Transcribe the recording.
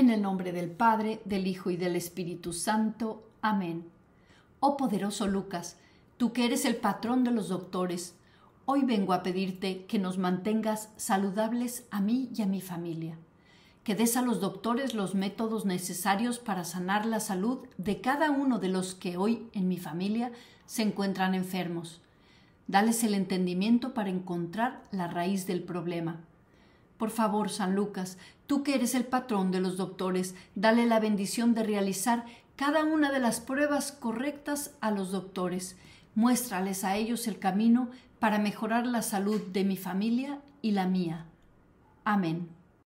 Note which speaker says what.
Speaker 1: En el nombre del Padre, del Hijo y del Espíritu Santo. Amén. Oh poderoso Lucas, tú que eres el patrón de los doctores, hoy vengo a pedirte que nos mantengas saludables a mí y a mi familia, que des a los doctores los métodos necesarios para sanar la salud de cada uno de los que hoy en mi familia se encuentran enfermos. Dales el entendimiento para encontrar la raíz del problema por favor, San Lucas, tú que eres el patrón de los doctores, dale la bendición de realizar cada una de las pruebas correctas a los doctores. Muéstrales a ellos el camino para mejorar la salud de mi familia y la mía. Amén.